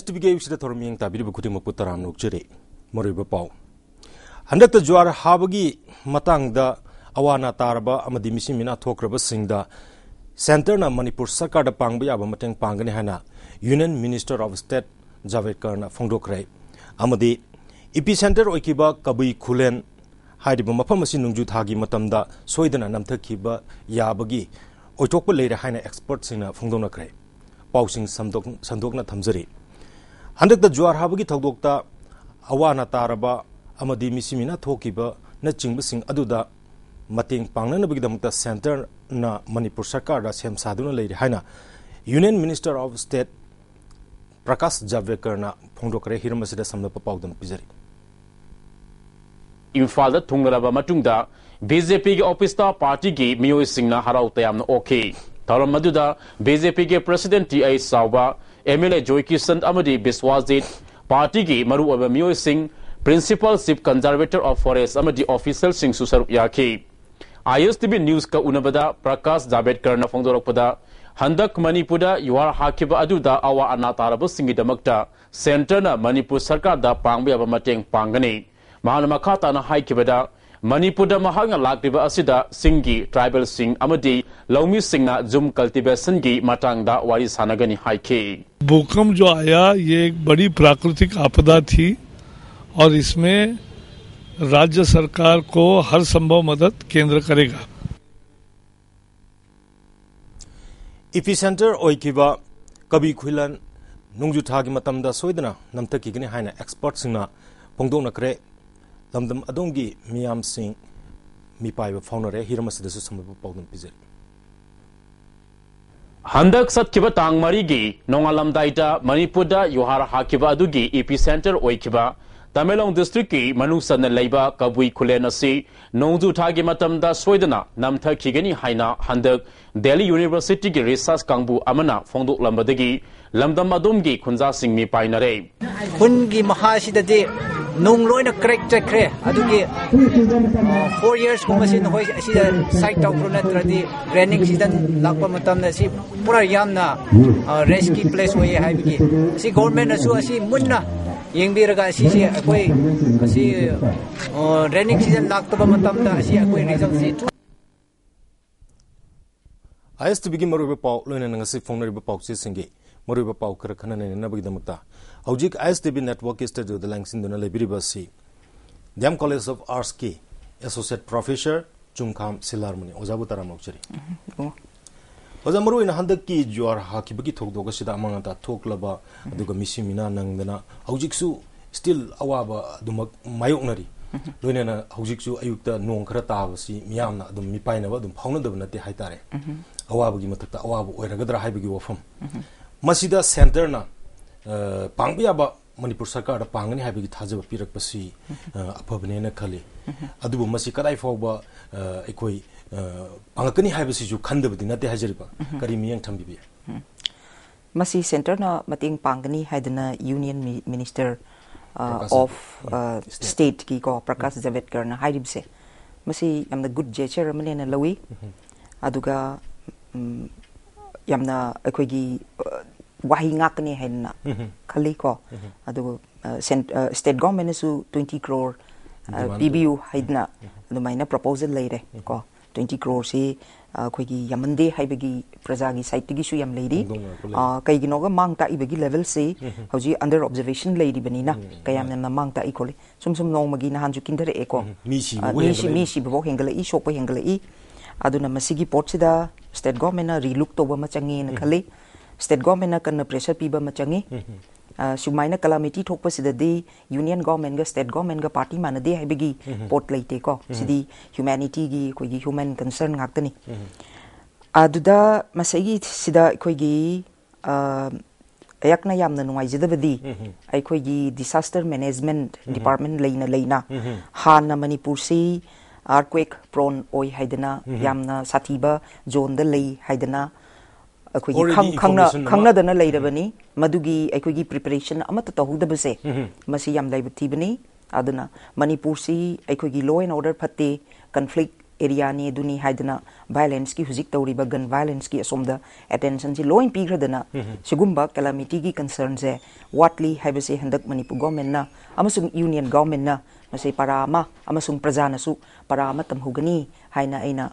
STBK ꯁꯤꯗ ꯊꯧꯔꯝ ꯌꯦꯡ ꯇꯥꯕꯤꯔꯤꯕ ꯈꯨꯗꯤꯡꯃꯛꯄꯨ ꯇꯔꯥꯝꯅ ꯅꯣꯛꯆꯔꯤ ꯃꯔꯨꯑꯣꯏꯕ ꯄꯥꯎ ꯍꯟꯗꯛꯇ ꯖ꯭ꯋꯥꯔ ꯍꯥꯕꯒꯤ ꯃꯇꯥꯡꯗ ꯑꯋꯥ ꯇꯥꯔꯕ ꯑꯃꯗꯤ ꯃꯤꯁꯤ ꯃꯤꯅꯥ ꯊꯣꯛꯈ꯭ꯔꯕꯁꯤꯡꯗ ꯁꯦꯟꯇꯔꯅ ꯃꯅꯤꯄꯨꯔ ꯁꯔꯀꯥꯔꯗ ꯄꯥꯡꯕ ꯌꯥꯕ ꯃꯇꯦꯡ ꯄꯥꯡꯒꯅꯤ ꯍꯥꯏꯅ ꯌꯨꯅꯤꯌꯟ ꯃꯤꯅꯤꯁꯇꯔ ꯑꯣꯐ ꯁ꯭ꯇꯦꯠ ꯖꯥꯕꯦꯗꯀꯔꯅ ꯐꯣꯡꯗꯣꯛꯈ꯭ꯔꯦ ꯑꯃꯗꯤ ꯏꯄꯤ ꯁꯦꯟꯇꯔ ꯑꯣꯏꯈꯤꯕ ꯀꯕꯨꯏ ꯈꯨꯂꯦꯟ ꯍꯥꯏꯔꯤꯕ ꯃꯐꯝ ꯑꯁꯤ ꯅꯣꯡꯖꯨ ꯊꯥꯒꯤ ꯃꯇꯝꯗ ꯁꯣꯏꯗꯅ ꯅꯝꯊꯈꯤꯕ ꯌꯥꯕꯒꯤ ꯑꯣꯏꯊꯣꯛꯄ ꯂꯩꯔꯦ ꯍꯥꯏꯅ ꯑꯦꯛꯁꯄꯔꯠꯁꯤꯡꯅ ꯐꯣꯡꯗꯣꯛꯅꯈ꯭ꯔꯦ ꯄꯥꯎꯁꯤꯡ ꯁꯟꯗꯣꯛꯅ ꯊꯝꯖꯔꯤ 한덕다 जुआर हाब की 따라바 아마디 미시미나 토키바 나 징부싱 아두다 마팅 빵나는 부기담다 센터 나 머니푸르 사카라 셈사두나 레이 प्रकाश जावड़ेकर ना हिम से हिरमसे दे समझ पाओ दम बीजेपी के ऑफिस पार्टी की मियो सिंह ना हराउते आमने ओके तारों मधु बीजेपी के प्रेसिडेंट टीआई सावा ꯑꯦꯝ ꯑꯦꯜ ꯑꯦ ꯖꯣꯏꯀꯤꯁꯟ ꯑꯃꯗꯤ ꯕꯤꯁꯋꯥꯖꯤꯠ ꯄꯥꯔꯇꯤꯒꯤ ꯃꯔꯨꯑꯣꯏꯕ ꯃꯤꯑꯣꯏꯁꯤꯡ principal chief conservator of forest ꯑꯃꯗꯤ ꯑꯣꯐꯤꯁꯦꯜꯁꯤꯡꯁꯨ ꯁꯔꯨꯛ ꯌꯥꯈꯤ ꯑꯥꯏ ꯑꯦꯁ ꯇꯤꯚꯤ ꯅ꯭ꯌꯨꯁꯀ ꯎꯅꯕꯗ ꯄ꯭ꯔꯀꯥꯁ ꯖꯥꯕꯦꯗꯀꯔꯅ ꯐꯣꯡꯗꯣꯔꯛꯄꯗ ꯍꯟꯗꯛ ꯃꯅꯤꯄꯨꯔꯗ ꯌꯨꯍꯥꯔ ꯍꯥꯈꯤꯕ ꯑꯗꯨꯗ ꯑꯋꯥ ꯑꯅꯥ ꯇꯥꯔꯕꯁꯤꯡꯒꯤꯗꯃꯛꯇ ꯁꯦꯟꯇꯔꯅ ꯃꯅꯤꯄꯨꯔ ꯁꯔꯀꯥꯔꯗ ꯄꯥꯡꯕ ꯌꯥꯕ ꯃꯇꯦꯡ ꯄꯥꯡꯒꯅꯤ ꯃꯍꯥꯛꯅ ꯃꯈꯥ ꯇꯥꯅ ꯍꯥꯏꯈꯤꯕꯗ Manpur mahakna lakriba asida singi tribal sing amadi laumi cultivation की matang wari sanagani भूकंप जो आया ये एक बड़ी प्राकृतिक आपदा थी और इसमें राज्य सरकार को हर संभव मदद केंद्र करेगा इफिसेंटर सेंटर कबी खुइलन नुंगजुथा की मतमदा सोइदना नमतकीगने हाइना एक्सपर्ट सिंगना ꯂꯝꯗꯝ ꯑꯗꯣꯝꯒꯤ ꯃꯤꯌꯥꯝꯁꯤꯡ ꯃꯤꯄꯥꯏꯕ ꯐꯥꯎꯅꯔꯦ ꯍꯤꯔꯝ ꯑꯁꯤꯗꯁꯨ ꯁꯝꯂꯕ ꯄꯥꯎꯗꯝ ꯄꯤꯖꯔꯤ ꯍꯟꯗꯛ ꯆꯠꯈꯤꯕ ꯇꯥꯡ ꯃꯔꯤꯒꯤ ꯅꯣꯡꯉꯥꯜꯂꯝꯗꯥꯏꯗ ꯃꯅꯤꯄꯨꯔꯗ ꯌꯨꯍꯥꯔ ꯍꯥꯈꯤꯕ ꯑꯗꯨꯒꯤ ꯏꯄꯤꯁꯦꯟꯇꯔ ꯑꯣꯏꯈꯤꯕ ꯇꯃꯦꯡꯂꯣꯡ ꯗꯤꯁꯇ꯭ꯔꯤꯛꯀꯤ ꯃꯅꯨꯡ ꯆꯟꯅ ꯂꯩꯕ ꯀꯕꯨꯏ ꯈꯨꯂꯦꯟ ꯑꯁꯤ ꯅꯣꯡꯖꯨ ꯊꯥꯒꯤ ꯃꯇꯝꯗ ꯁꯣꯏꯗꯅ ꯅꯝꯊꯈꯤꯒꯅꯤ ꯍꯥꯏꯅ ꯍꯟꯗꯛ ꯗꯦꯜꯂꯤ ꯌꯨꯅꯤꯚꯔꯁꯤꯇꯤꯒꯤ ꯔꯤꯁꯔꯁ ꯀꯥꯡꯕꯨ ꯑꯃꯅ ꯐꯣꯡꯗꯣꯛꯂꯝꯕꯗꯒꯤ ꯂꯝꯗꯝ ꯑꯗꯣꯝꯒꯤ ꯈꯨꯟꯖꯥꯁꯤꯡ ꯃꯤꯄꯥꯏꯅꯔꯦ ꯈꯨꯟꯒꯤ ꯃꯈꯥꯁꯤꯗꯗꯤ nung loin a crack to cre adu ki 4 uh, years ko masin hoy si da uh, site to pro net radi season si da lakpa matam na si pura yam na uh, rescue place hoy e hai ki si government na su si mun na ying bi raga si si koi si running season da lakpa matam da si koi reason si ais to begin maru pa loin na ngasi phone ri pa pa ksi singi maru pa pa kra khana ne na bi da mata ꯍꯧꯖꯤꯛ S T V ꯅꯦꯠꯋꯥꯔꯛꯀꯤ ꯏꯁꯇꯗꯤꯑꯣꯗ ꯂꯥꯡꯁꯤꯟꯗꯨꯅ ꯂꯩꯕꯤꯔꯤꯕ ꯑꯁꯤ D M college of ꯑꯥꯔꯠꯁꯀꯤ associate professor ꯆꯨꯝꯈꯥꯝ ꯁꯤꯂꯥꯔꯃꯅꯤ ꯑꯣꯖꯥꯕꯨ ꯇꯔꯥꯃꯧꯆꯔꯤ ꯑꯣꯖꯥ ꯃꯔꯨꯑꯣꯏꯅ ꯍꯟꯗꯛꯀꯤ ꯖꯨꯋꯥꯔ ꯍꯥꯈꯤꯕꯒꯤ ꯊꯧꯗꯣꯛ ꯑꯁꯤꯗ ꯑꯃꯥꯡ ꯑꯇꯥ ꯊꯣꯛꯂꯕ ꯑꯗꯨꯒ ꯃꯤꯁꯤ ꯃꯤꯅꯥ ꯅꯪꯗꯅ ꯍꯧꯖꯤꯛꯁꯨ ꯁ꯭ꯇꯤꯜ ꯑꯋꯥꯕ ꯑꯗꯨꯃꯛ ꯃꯥꯌꯣꯛꯅꯔꯤ ꯂꯣꯏꯅꯅ ꯍꯧꯖꯤꯛꯁꯨ ꯑꯌꯨꯛꯇ ꯅꯣꯡ ꯈꯔ ꯇꯥꯕꯁꯤ ꯃꯤꯌꯥꯝꯅ ꯑꯗꯨꯝ ꯃꯤꯄꯥꯏꯅꯕ ꯑꯗꯨꯝ ꯐꯥꯎꯅꯗꯕ ꯅꯠꯇꯦ ꯍꯥꯏꯇꯥꯔꯦ ꯑꯋꯥꯕꯒꯤ ꯃꯊꯛꯇ ꯑꯋꯥꯕ ꯑꯣꯏꯔꯒꯗ꯭ꯔꯥ ꯍꯥꯏꯕꯒꯤ ꯋꯥꯐꯝ ꯃꯁꯤꯗ ꯁꯦꯟꯇꯔꯅ पांग मनपुर सरकार पांगनी है थाजब पीरपी अफबने अब कदाई फाव अखोई पांगकनी है खनबदी नाते हैं करी मियंग मसी सेंटर ना मतेंग पांगनी है यूनियन मिनिस्टर ऑफ स्टेट की को प्रकाश जावेदकर है हाइरिबसे गुड जेचर अमने ना लवी अदुगा ꯋꯥꯍꯩ ꯉꯥꯛꯀꯅꯤ ꯍꯥꯏꯅ ꯈꯜꯂꯤꯀꯣ ꯑꯗꯨꯒ ꯁ꯭ꯇꯦꯠ ꯒꯣꯔꯃꯦꯟꯅꯁꯨ ꯇ꯭ꯋꯦꯟꯇꯤ ꯀ꯭ꯔꯣꯔ ꯄꯤꯕꯤꯌꯨ ꯍꯥꯏꯗꯅ ꯑꯗꯨꯃꯥꯏꯅ ꯄ꯭ꯔꯄꯣꯖꯦꯜ ꯂꯩꯔꯦ ꯀꯣ ꯇ꯭ꯋꯦꯟꯇꯤ ꯀ꯭ꯔꯣꯔꯁꯤ ꯑꯩꯈꯣꯏꯒꯤ ꯌꯥꯝꯃꯟꯗꯦ ꯍꯥꯏꯕꯒꯤ ꯄ꯭ꯔꯖꯥꯒꯤ ꯁꯥꯏꯠꯇꯒꯤꯁꯨ ꯌꯥꯝ ꯂꯩꯔꯤ ꯀꯩꯒꯤꯅꯣꯒ ꯃꯥꯡ ꯇꯥꯛꯏꯕꯒꯤ ꯂꯦꯚꯦꯜꯁꯤ ꯍꯧꯖꯤꯛ ꯑꯟꯗꯔ ꯑꯣꯕꯖꯔꯕꯦꯁꯟ ꯂꯩꯔꯤꯕꯅꯤꯅ ꯀꯌꯥꯝ ꯌꯥꯝꯅ ꯃꯥꯡ ꯇꯥꯛꯏ ꯈꯣꯠꯂꯤ ꯁꯨꯝ ꯁꯨꯝ ꯅꯣꯡꯃꯒꯤ ꯅꯍꯥꯟꯁꯨ ꯀꯤꯟꯊꯔꯛꯑꯦꯀꯣ ꯃꯤ ꯁꯤꯕꯐꯥꯎ ꯍꯦꯟꯒꯠꯂꯛꯏ ꯁꯣꯛꯄ ꯍꯦꯟꯒꯠꯂꯛꯏ ꯑꯗꯨꯅ ꯃꯁꯤꯒꯤ ꯄꯣꯠꯁꯤꯗ ꯁ꯭ꯇꯦꯠ ꯒꯣꯔꯃꯦꯟꯅ ꯔꯤꯂꯨꯛ ꯇꯧꯕ ꯑꯃ ꯆꯪꯉꯦꯅ ꯈꯜꯂꯤ स्टेट गवर्नमेंट कन् प्रेसर पीब चंगे सूमायन कलामीटी थोप union government state government party मानदे है पोट लेते ह्यूमेनिटी की ह्यूमन कंसर्न गाने मसई अयकनाजदी डिसास्टर मेनेजमेंट डिपार्टमेंट लेना लेना हाँ मनपुर से आर्कवेक प्रोन ओ है साथीब जोन लेना ꯑꯩꯈꯣꯏꯒꯤ ꯈꯪꯅꯗꯅ ꯂꯩꯔꯕꯅꯤ ꯃꯗꯨꯒꯤ ꯑꯩꯈꯣꯏꯒꯤ ꯄ꯭ꯔꯤꯄꯦꯔꯦꯁꯟ ꯑꯃꯠꯇ ꯇꯧꯍꯧꯗꯕꯁꯦ ꯃꯁꯤ ꯌꯥꯝ ꯂꯩꯕ ꯊꯤꯕꯅꯤ ꯑꯗꯨꯅ ꯃꯅꯤꯄꯨꯔꯁꯤ ꯑꯩꯈꯣꯏꯒꯤ ꯂꯣ ꯑꯦꯟ ꯑꯣꯔꯗꯔ ꯐꯠꯇꯦ ꯀꯟꯐ꯭ꯂꯤꯛ ꯑꯦꯔꯤꯌꯥꯅꯤ ꯑꯗꯨꯅꯤ ꯍꯥꯏꯗꯅ ꯚꯥꯏꯂꯦꯟꯁꯀꯤ ꯍꯧꯖꯤꯛ ꯇꯧꯔꯤꯕ ꯒꯟ ꯚꯥꯏꯂꯦꯟꯁꯀꯤ ꯑꯁꯣꯝꯗ ꯑꯦꯇꯦꯟꯁꯟꯁꯤ ꯂꯣꯏ ꯄꯤꯈ꯭ꯔꯗꯅ ꯁꯤꯒꯨꯝꯕ ꯀꯦꯂꯥꯃꯤꯇꯤꯒꯤ ꯀꯟꯁꯔꯟꯁꯦ ꯋꯥꯠꯂꯤ ꯍꯥꯏꯕꯁꯤ ꯍꯟꯗꯛ ꯃꯅꯤꯄꯨꯔ ꯒꯣꯔꯃꯦꯟꯅ ꯑꯃꯁꯨꯡ ꯌꯨꯅꯤꯌꯟ ꯒꯣꯔꯃꯦꯟꯅ ꯃꯁꯤ ꯄꯔꯥ ꯑꯃ ꯑꯃꯁꯨꯡ ꯄ꯭ꯔꯖꯥꯅꯁꯨ ꯄꯔꯥ ꯑꯃ ꯇꯝꯍꯧꯒꯅꯤ ꯍꯥꯏꯅ ꯑꯩꯅ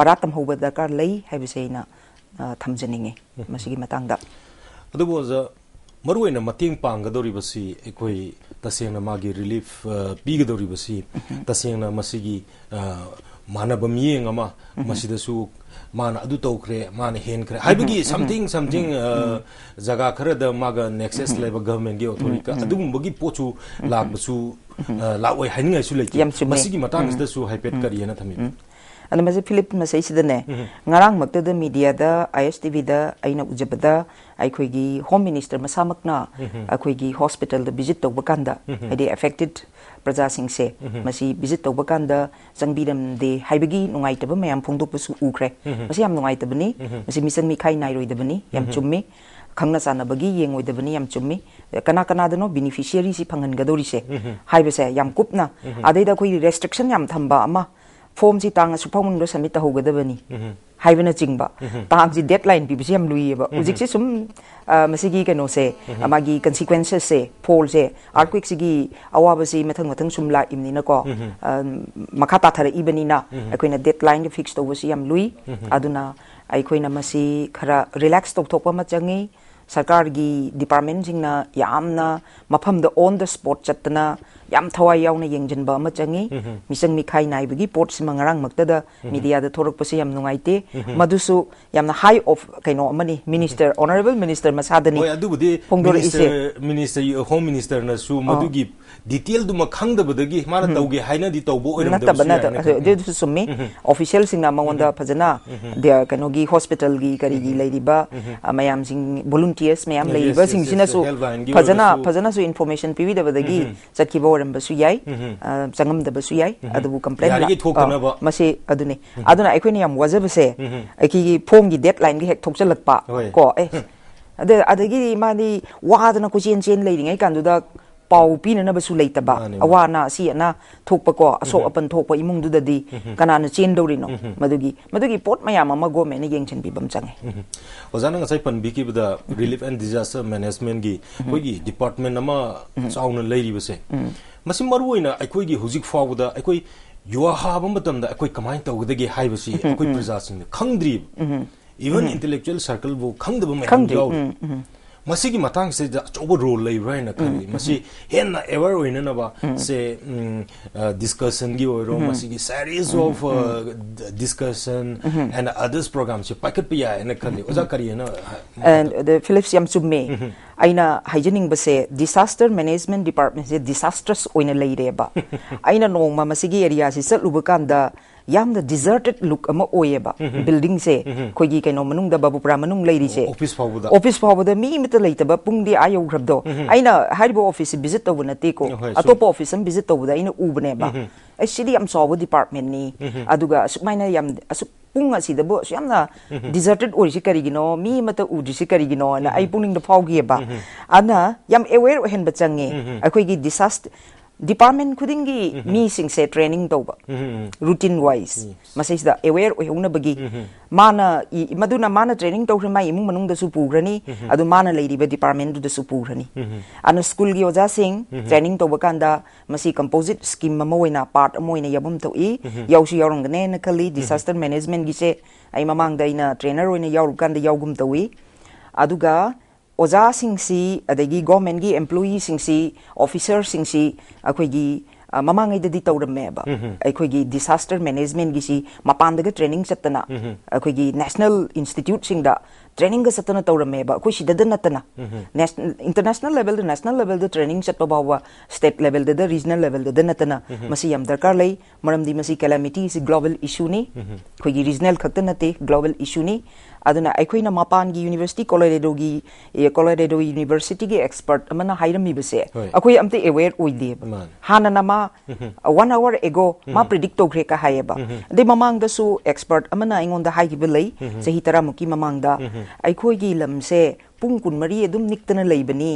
ꯄꯔꯥ ꯇꯝꯍꯧꯕ ꯗꯔꯀꯥꯔ ꯂꯩ ꯍꯥꯏꯕꯁꯤ ꯑꯩꯅ ꯊꯝꯖꯅꯤꯡꯉꯤ ꯃꯁꯤꯒꯤ ꯃꯇꯥꯡꯗ ꯑꯗꯨꯕꯨ ꯑꯣꯖꯥ ꯃꯔꯨꯑꯣꯏꯅ ꯃꯇꯦꯡ ꯄꯥꯡꯒꯗꯧꯔꯤꯕꯁꯤ ꯑꯩꯈꯣꯏ ꯇꯁꯦꯡꯅ ꯃꯥꯒꯤ ꯔꯤꯂꯤꯐ ꯄꯤꯒꯗꯧꯔꯤꯕꯁꯤ ꯇꯁꯦꯡꯅ ꯃꯁꯤꯒꯤ ꯃꯥꯟꯅꯕ ꯃꯤꯠꯌꯦꯡ ꯑꯃ ꯃꯁꯤꯗꯁꯨ माना अदु तो खरे माने हेन खरे हाइब की समथिंग समथिंग जगह खरे द माग नेक्सस लेब गवर्नमेंट की अथॉरिटी का अदु बगी पोचु लाग बसु लाग Anda ma Filip philip sih dene. Mhm. Ngarang ne ngarang makta da media da istv da aina ujabada ai khoi gi home minister ma samakna akhoi mhm. gi hospital da visit to bakanda mhm. ai affected praja sing se masi visit to bakanda changbiram de haibagi nungai ta ba mayam phongdok pa su ukre masi am nungai ta ni, masi misan mikai nairoi nai ni, da bani yam chummi khangna sana bagi yeng oi da bani yam chummi kena kana da beneficiary si phangan ga dori se haibase yam kupna Ada itu koi restriction yam thamba ama ꯐꯣꯝꯁꯤ ꯇꯥꯡ ꯑꯁꯨꯛ ꯐꯥꯎꯃꯟꯗ submit ꯇꯧꯍꯧꯒꯗꯕꯅꯤ ꯍꯥꯏꯕꯅꯆꯤꯡꯕ ꯇꯥꯡꯁꯤ deadline ꯄꯤꯕꯁꯤ ꯌꯥꯝ ꯂꯨꯏꯌꯦꯕ ꯍꯧꯖꯤꯛꯁꯦ ꯁꯨꯝ ꯃꯁꯤꯒꯤ ꯀꯩꯅꯣꯁꯦ ꯃꯥꯒꯤ ꯀꯟꯁꯤꯀ꯭ꯋꯦꯟꯁꯦꯁꯁꯦ ꯐꯣꯜꯁꯦ ꯑꯥꯔꯠꯀ꯭ꯋꯤꯛꯁꯤꯒꯤ ꯑꯋꯥꯕꯁꯤ ꯃꯊꯪ ꯃꯊꯪ ꯁꯨꯝ ꯂꯥꯛꯏꯕꯅꯤꯅꯀꯣ ꯃꯈꯥ ꯇꯥꯊꯔꯛꯏꯕꯅꯤꯅ ꯑꯩꯈꯣꯏꯅ ꯗꯦꯗꯂꯥꯏꯟꯗ ꯐꯤꯛꯁ ꯇꯧꯕꯁꯤ ꯌꯥꯝ ꯂꯨꯏ ꯑꯗꯨꯅ ꯑꯩꯈꯣꯏꯅ ꯃꯁꯤ ꯈꯔ ꯔꯤꯂꯦꯛꯁ ꯇꯧꯊꯣꯛꯄ ꯑꯃ ꯆꯪꯉꯤ सरकार की डिपार्टमेंट मफम द ऑन द स्पॉट चतना याम थवाई आउने येंजन बा म चंगे मिसंग मिखाई नाइ बगी पोर्ट से मंगरांग मकते द मीडिया द थोरक पसे याम नुंगाई हाई ऑफ कैनो मनी ऑनरेबल मिनिस्टर मसादनी ओय डिटेल ऑफिशियल सिंग फजना दे हॉस्पिटल गी करी गी लेदिबा volunteers ꯃꯌꯥꯝ ꯂꯩꯔꯤꯕꯁꯤꯡꯁꯤꯅꯁꯨ ꯐꯖꯅ ꯐꯖꯅꯁꯨ ꯏꯟꯐꯣꯔꯃꯦꯁꯟ ꯄꯤꯕꯤꯗꯕꯗꯒꯤ ꯆꯠꯈꯤꯕ ꯑꯣꯏꯔꯝꯕꯁꯨ ꯌꯥꯏ ꯆꯪꯉꯝꯗꯕꯁꯨ ꯌꯥꯏ ꯑꯗꯨꯕꯨ ꯀꯝꯄ꯭ꯂꯦꯟ ꯃꯁꯤ ꯑꯗꯨꯅꯤ ꯑꯗꯨꯅ ꯑꯩꯈꯣꯏꯅ ꯌꯥꯝ ꯋꯥꯖꯕꯁꯦ ꯑꯩꯈꯣꯏꯒꯤ ꯐꯣꯝꯒꯤ ꯗꯦꯗꯂꯥꯏꯟꯒꯤ ꯍꯦꯛ ꯊꯣꯛꯆꯜꯂꯛꯄ ꯀꯣ ꯑꯦ ꯑꯗꯒꯤꯗꯤ ꯃꯥꯗꯤ ꯋꯥꯗꯅ ꯀꯣꯏꯆꯦꯟ ꯆꯦꯟ ꯂꯩꯔꯤꯉꯩ ꯀꯥꯟꯗꯨꯗ ꯄꯥꯎ ꯄꯤꯅꯅꯕꯁꯨ ꯂꯩꯇꯕ ꯑꯋꯥ ꯑꯁꯤ ꯑꯅꯥ ꯊꯣꯛꯄꯀꯣ ꯑꯁꯣꯛ ꯑꯄꯟ ꯊꯣꯛꯄ ꯏꯃꯨꯡꯗꯨꯗꯗꯤ ꯀꯅꯥꯅ ꯆꯦꯟꯗꯧꯔꯤꯅꯣ ꯃꯗꯨꯒꯤ ꯃꯗꯨꯒꯤ ꯄꯣꯠ ꯃꯌꯥꯝ ꯑꯃ ꯒꯣꯔꯃꯦꯟꯅ ꯌꯦꯡꯁꯤꯟꯕꯤꯕ ꯑꯃ ꯆꯪꯉꯦ ꯑꯣꯖꯥꯅ ꯉꯁꯥꯏ ꯄꯟꯕꯤꯈꯤꯕꯗ ꯔꯤꯂꯤꯐ ꯑꯦꯟ ꯗꯤꯖꯥꯁꯇꯔ ꯃꯦꯅꯦꯖꯃꯦꯟꯒꯤ ꯑꯩꯈꯣꯏꯒꯤ ꯗꯤꯄꯥꯔꯠꯃꯦꯟ ꯑꯃ ꯆꯥꯎꯅ ꯂꯩꯔꯤꯕꯁꯦ ꯃꯁꯤ ꯃꯔꯨꯑꯣꯏꯅ ꯑꯩꯈꯣꯏꯒꯤ ꯍꯧꯖꯤꯛ ꯐꯥꯎꯕꯗ ꯑꯩꯈꯣꯏ ꯌꯨꯋꯥ ꯍꯥꯕ ꯃꯇꯝꯗ ꯑꯩꯈꯣꯏ ꯀꯃꯥꯏꯅ ꯇꯧꯒꯗꯒꯦ ꯍꯥꯏꯕꯁꯤ ꯑꯩꯈꯣꯏ ꯄ꯭ꯔꯖꯥꯁꯤꯡꯅ ꯈꯪꯗ꯭ꯔꯤꯕ ꯏꯚꯟ ꯏꯟꯇꯦꯂꯦꯛꯆꯨꯋꯦꯜ ꯁꯔꯀꯜꯕꯨ ꯈꯪꯗꯕ ꯃꯌꯥꯝ ꯌꯥꯎꯔꯤ ꯃꯁꯤꯒꯤ ꯃꯇꯥꯡꯁꯤꯗ ꯑꯆꯧꯕ ꯔꯣꯜ ꯂꯩꯕ꯭ꯔꯥ ꯍꯥꯏꯅ ꯈꯜꯂꯤ ꯃꯁꯤ ꯍꯦꯟꯅ ꯑꯦꯋꯦꯔ ꯑꯣꯏꯅꯅꯕ ꯁꯦ ꯗꯤꯁꯀꯁꯟꯒꯤ ꯑꯣꯏꯔꯣ ꯃꯁꯤꯒꯤ series of discussion and others ꯄ꯭ꯔꯣꯒ꯭ꯔꯥꯝꯁꯤ ꯄꯥꯏꯈꯠꯄ ꯌꯥꯏ ꯍꯥꯏꯅ ꯈꯜꯂꯤ ꯑꯣꯖꯥ ꯀꯔꯤ ꯍꯥꯏꯅ ꯐꯤꯂꯤꯞꯁ ꯌꯥꯝ ꯆꯨꯝꯃꯦ ꯑꯩꯅ ꯍꯥꯏꯖꯅꯤꯡꯕꯁꯦ ꯗꯤꯁꯥꯁꯇꯔ ꯃꯦꯅꯦꯖꯃꯦꯟ ꯗꯤꯄꯥꯔꯠꯃꯦꯟꯁꯦ ꯗꯤꯁꯥꯁꯇ꯭ꯔꯁ ꯑꯣꯏꯅ ꯂꯩꯔꯦꯕ ꯑꯩꯅ ꯅꯣꯡꯃ ꯃꯁꯤꯒꯤ ꯑꯦꯔꯤꯌꯥꯁꯤ ꯆꯠꯂꯨꯕ ꯀꯥꯟꯗ ยามเดอะดิเซอร์ติดลุคอมาโอเย่บะบิลดิ่งเซ่คุยกี่กันอมนุ่งเดบับบุปรามนุ่งเลยดิเซ่ออฟฟิศพาวเวอร์ดออฟฟิศพาวเวอร์ดมีมิตรเลยเถอะบะปุ่งดีอายุครับดอไอ้น่ะฮาริบออฟฟิศบิสิตตัวนัตเต็กโออะตัวปอฟฟิศมันบิสิตตัวดะไอ้น่ะอูบเน่บะไอ้ชิลียามสอบวดีพาร์ทเมนต์นี่อะดูกะสุไม่น่ะยามสุปุ่งอ่ะสิเดบอสยามน่ะดิเซอร์ติดโอริชิการิกินอมีมิตรอูดิชิการิกินอน่ะไอ้ปุ่งนึงเดพาวเกียบะอะน่ะยามเอเวอร์เห็นบะจังเงี้ยไอ้คุยกี่ดิซัส department kudin gi mhm. mi sing se training do ba mhm, mhm, routine wise masai da aware o yong na bagi mana i na mana training to ma i mung manung da su pugrani adu mana lady ba department du da su pugrani ano school gi oja sing training to ba kanda masi composite scheme ma na part mo ina yabum to i yau si yorong ne na kali disaster management gi se ai mamang da ina trainer o na yau kanda yau gum to i aduga ꯑꯣꯖꯥꯁꯤꯡꯁꯤ ꯑꯗꯒꯤ ꯒꯣꯔꯃꯦꯟꯒꯤ ꯑꯦꯝꯄ꯭ꯂꯣꯌꯤꯁꯤꯡꯁꯤ ꯑꯣꯐꯤꯁꯔꯁꯤꯡꯁꯤ ꯑꯩꯈꯣꯏꯒꯤ ꯃꯃꯥꯡꯉꯩꯗꯗꯤ ꯇꯧꯔꯝꯃꯦꯕ ꯑꯩꯈꯣꯏꯒꯤ ꯗꯤꯁꯥꯁꯇꯔ ꯃꯦꯅꯦꯖꯃꯦꯟꯒꯤꯁꯤ ꯃꯄꯥꯟꯗꯒ training ꯆꯠꯇꯅ ꯑꯩꯈꯣꯏꯒꯤ national ꯏꯟꯁꯇꯤꯇ꯭ꯌꯨꯠꯁꯤꯡꯗ ꯇ꯭ꯔꯦꯅꯤꯡꯒ ꯆꯠꯇꯅ ꯇꯧꯔꯝꯃꯦꯕ ꯑꯩꯈꯣꯏ ꯁꯤꯗꯗ ꯅꯠꯇꯅ ꯏꯟꯇꯔꯅꯦꯁꯅꯦꯜ ꯂꯦꯚꯦꯜꯗ ꯅꯦꯁꯅꯦꯜ ꯂꯦꯚꯦꯜꯗ ꯇ꯭ꯔꯦꯅꯤꯡ ꯆꯠꯄ ꯐꯥꯎꯕ ꯁ꯭ꯇꯦꯠ ꯂꯦꯚꯦꯜꯗ ꯔꯤꯖꯅꯦꯜ ꯂꯦꯚꯦꯜꯗ ꯅꯠꯇꯅ ꯃꯁꯤ ꯌꯥꯝ ꯗꯔꯀꯥꯔ ꯂꯩ ꯃꯔꯝꯗꯤ ꯃꯁꯤ ꯀꯦꯂꯥꯃꯤꯇꯤꯁꯤ ꯒ꯭ꯂꯣꯕꯦꯜ ꯏꯁꯨꯅꯤ ꯑꯩꯈꯣꯏꯒꯤ ꯔꯤꯖꯅꯦꯜ ꯈꯛꯇ ꯅꯠꯇꯦ ꯒ꯭ꯂꯣꯕꯦꯜ ꯏꯁꯨꯅꯤ ꯑꯗꯨꯅ ꯑꯩꯈꯣꯏꯅ ꯃꯄꯥꯟꯒꯤ ꯌꯨꯅꯤꯚꯔꯁꯤꯇꯤ ꯀꯣꯂꯣꯔꯦꯗꯣꯒꯤ ꯀꯣꯂꯣꯔꯦꯗꯣ ꯌꯨꯅꯤꯚꯔꯁꯤꯇꯤꯒꯤ ꯑꯦꯛꯁꯄꯔꯠ ꯑꯃꯅ ꯍꯥꯏꯔꯝꯃꯤꯕꯁꯦ ꯑꯩꯈꯣꯏ ꯑꯝꯇ ꯑꯦꯋꯦꯌꯔ ꯑꯣꯏꯗꯦꯕ ꯍꯥꯟꯅꯅ ꯃꯥ ꯋꯥꯟ ꯑꯋꯥꯔ ꯑꯦꯒꯣ ꯃꯥ ꯄ꯭ꯔꯤꯗꯤꯛ ꯇꯧꯈ꯭ꯔꯦ ꯀ ꯍꯥꯏꯌꯦꯕ ꯑꯗꯩ ꯃꯃꯥꯡꯗꯁꯨ ꯑꯦꯛꯁꯄꯔꯠ ꯑꯃꯅ ꯑꯩꯉꯣꯟꯗ ꯍꯥꯏꯈꯤꯕ ꯂꯩ ꯆꯍꯤ ꯇꯔꯥꯃꯨꯛꯀꯤ ꯃꯃꯥꯡꯗ ꯑꯩꯈꯣꯏꯒꯤ ꯂꯝꯁꯦ ꯄꯨꯡ ꯀꯨꯟꯃꯔꯤ ꯑꯗꯨꯝ ꯅꯤꯛꯇꯅ ꯂꯩꯕꯅꯤ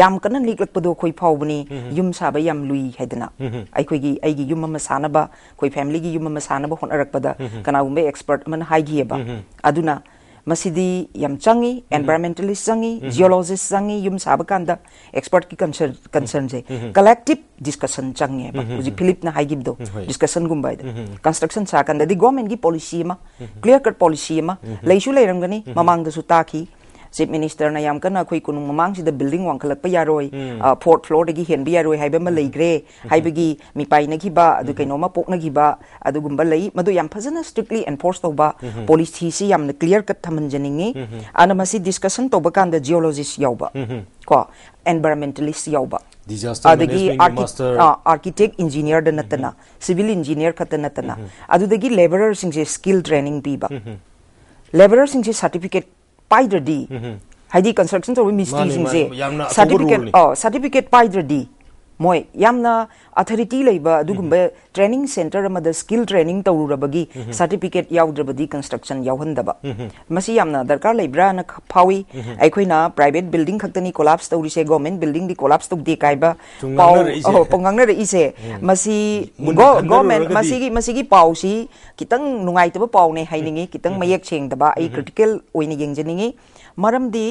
ꯌꯥꯝ ꯀꯟꯅ ꯅꯤꯛꯂꯛꯄꯗꯣ ꯑꯩꯈꯣꯏ ꯐꯥꯎꯕꯅꯤ ꯌꯨꯝ ꯁꯥꯕ ꯌꯥꯝ ꯂꯨꯏ ꯍꯥꯏꯗꯅ ꯑꯩꯈꯣꯏꯒꯤ ꯑꯩꯒꯤ ꯌꯨꯝ ꯑꯃ ꯁꯥꯅꯕ ꯑꯩꯈꯣꯏ ꯐꯦꯃꯤꯂꯤꯒꯤ ꯌꯨꯝ ꯑꯃ ꯁꯥꯅꯕ ꯍꯣꯠꯅꯔꯛꯄꯗ ꯀꯅꯥꯒꯨꯝꯕ ꯑꯦꯛꯁꯄꯔꯠ ꯑꯃꯅ ꯍꯥꯏꯈꯤꯑꯕ ꯑꯗꯨꯅ ꯃꯁꯤꯗꯤ ꯌꯥꯝ ꯆꯪꯏ ꯑꯦꯟꯚꯥꯏꯔꯟꯃꯦꯟꯇꯦꯂꯤꯁ ꯆꯪꯏ ꯖꯤꯑꯣꯂꯣꯖꯤꯁ ꯆꯪꯏ ꯌꯨꯝ ꯁꯥꯕ ꯀꯥꯟꯗ ꯑꯦꯛꯁꯄꯔꯠꯀꯤ ꯀꯟꯁꯔꯟ ꯀꯟꯁꯔꯟꯁꯦ ꯀꯂꯦꯛꯇꯤꯞ ꯗꯤꯁꯀꯁꯟ ꯆꯪꯉꯦꯕ ꯍꯧꯖꯤꯛ ꯐꯤꯂꯤꯞꯅ ꯍꯥꯏꯈꯤꯕꯗꯣ ꯗꯤꯁꯀꯁꯟꯒꯨꯝꯕ ꯍꯥꯏꯗꯣ ꯀꯟꯁꯇ꯭ꯔꯛꯁꯟ ꯁꯥꯀꯥꯟꯗꯗꯤ ꯒꯣꯔꯃꯦꯟꯒꯤ ꯄꯣꯂꯤꯁꯤ ꯑꯃ ꯀ꯭ꯂꯤꯌꯔ ꯀꯠ ꯄꯣꯂꯤꯁꯤ ꯑꯃ ꯂꯩꯁꯨ ꯂꯩꯔꯝꯒꯅꯤ ꯃꯃꯥꯡꯗꯁꯨ ꯇꯥꯈꯤ ꯆꯤꯞ ꯃꯤꯅꯤꯁꯇꯔꯅ ꯌꯥꯝ ꯀꯟꯅ ꯑꯩꯈꯣꯏ ꯀꯣꯅꯨꯡ ꯃꯃꯥꯡꯁꯤꯗ ꯕꯤꯜꯗꯤꯡ ꯋꯥꯡꯈꯠꯂꯛꯄ ꯌꯥꯔꯣꯏ ꯐꯣꯔꯠ ꯐ꯭ꯂꯣꯔꯗꯒꯤ ꯍꯦꯟꯕ ꯌꯥꯔꯣꯏ ꯍꯥꯏꯕ ꯑꯃ ꯂꯩꯈ꯭ꯔꯦ ꯍꯥꯏꯕꯒꯤ ꯃꯤꯄꯥꯏꯅꯈꯤꯕ ꯑꯗꯨ ꯀꯩꯅꯣꯝꯃ ꯄꯣꯛꯅꯈꯤꯕ ꯑꯗꯨꯒꯨꯝꯕ ꯂꯩ ꯃꯗꯨ ꯌꯥꯝ ꯐꯖꯅ ꯁ꯭ꯇ꯭ꯔꯤꯛꯂꯤ ꯑꯦꯟꯐꯣꯔꯁ ꯇꯧꯕ ꯄꯣꯂꯤꯁꯤꯁꯤ ꯌꯥꯝꯅ ꯀ꯭ꯂꯤꯌꯔ ꯀꯠ ꯊꯝꯍꯟꯖꯅꯤꯡꯉꯤ ꯑꯗꯨꯅ ꯃꯁꯤ ꯗꯤꯁꯀꯁꯟ ꯇꯧꯕ ꯀꯥꯟꯗ ꯖꯤꯑꯣꯂꯣꯖꯤꯁ ꯌꯥꯎꯕ ꯀꯣ ꯑꯦꯟꯚꯥꯏꯔꯟꯃꯦꯟꯇꯦꯂꯤꯁ ꯌꯥꯎꯕ ꯑꯗꯒꯤ ꯑꯥꯔꯀꯤꯇꯦꯛ ꯏꯟꯖꯤꯅꯤꯌꯔꯗ ꯅꯠꯇꯅ ꯁꯤꯚꯤꯜ ꯏꯟꯖꯤꯅꯤꯌꯔ ꯈꯛꯇ ꯅꯠꯇꯅ ꯑꯗꯨꯗꯒꯤ ꯂꯦꯕꯔꯔꯁꯤꯡꯁꯦ ꯁ꯭ꯀꯤꯜ ꯇ꯭ꯔꯦꯅꯤꯡ ꯄꯤꯕ ꯂꯦꯕꯔꯔꯁꯤꯡꯁꯦ ꯁꯥꯔꯇꯤꯐꯤꯀꯦꯠ ꯄ ꯥ ꯏ ꯗ ꯭ i ꯗ ꯤ ꯍꯥꯏꯗꯤ ꯀ ꯟ ꯁ ꯇ ꯭ ꯔ ꯛ ꯁ o ꯇꯧꯕ ꯃꯤꯁꯇ꯭ꯔꯤꯁꯤꯡꯁꯦ ꯁ e ꯔ ꯇ ꯤ ꯐ ꯤ ꯀ ꯦ ꯠ ꯑꯣ ꯁꯥꯔꯇꯤꯐꯤꯀꯦꯠ ꯄꯥꯏꯗ꯭ꯔꯗꯤ ꯃꯣꯏ ꯌꯥꯝꯅ ꯑꯊꯣꯔꯤꯇꯤ ꯂꯩꯕ ꯑꯗꯨꯒꯨꯝꯕ ꯇ꯭ꯔꯦꯅꯤꯡ ꯁꯦꯟꯇꯔ ꯑꯃꯗ ꯁ꯭ꯀꯤꯜ ꯇ꯭ꯔꯦꯅꯤꯡ ꯇꯧꯔꯨꯔꯕꯒꯤ ꯁꯥꯔꯇꯤꯐꯤꯀꯦꯠ ꯌꯥꯎꯗ꯭ꯔꯕꯗꯤ ꯀꯟꯁꯇ꯭ꯔꯛꯁꯟ ꯌꯥꯎꯍꯟꯗꯕ ꯃꯁꯤ ꯌꯥꯝꯅ ꯗꯔꯀꯥꯔ ꯂꯩꯕ꯭ꯔꯥꯅ ꯐꯥꯎꯏ ꯑꯩꯈꯣꯏꯅ ꯄ꯭ꯔꯥꯏꯕꯦꯠ ꯕꯤꯜꯗꯤꯡ ꯈꯛꯇꯅꯤ ꯀꯣꯂꯥꯞꯁ ꯇꯧꯔꯤꯁꯦ ꯒꯣꯔꯃꯦꯟ ꯕꯤꯜꯗꯤꯡꯗꯤ ꯀꯣꯂꯥꯞꯁ ꯇꯧꯗꯦ ꯀꯥꯏꯕ ꯄꯥꯎ ꯉꯥꯡꯅꯔꯛꯏꯁꯦ ꯃꯁꯤ ꯒꯣꯔꯃꯦꯟ ꯃꯁꯤꯒꯤ ꯃꯁꯤꯒꯤ ꯄꯥꯎꯁꯤ ꯈꯤꯇꯪ ꯅꯨꯡꯉꯥꯏꯇꯕ ꯄꯥꯎꯅꯦ ꯍꯥꯏꯅꯤꯡꯉꯤ ꯈꯤꯇꯪ ꯃꯌꯦꯛ ꯁꯦꯡꯗꯕ ꯑꯩ ꯀ꯭ꯔꯤꯇꯤꯀꯦꯜ ꯑꯣꯏꯅ ꯌꯦꯡꯖꯅꯤꯡꯉꯤ ꯃꯔꯝꯗꯤ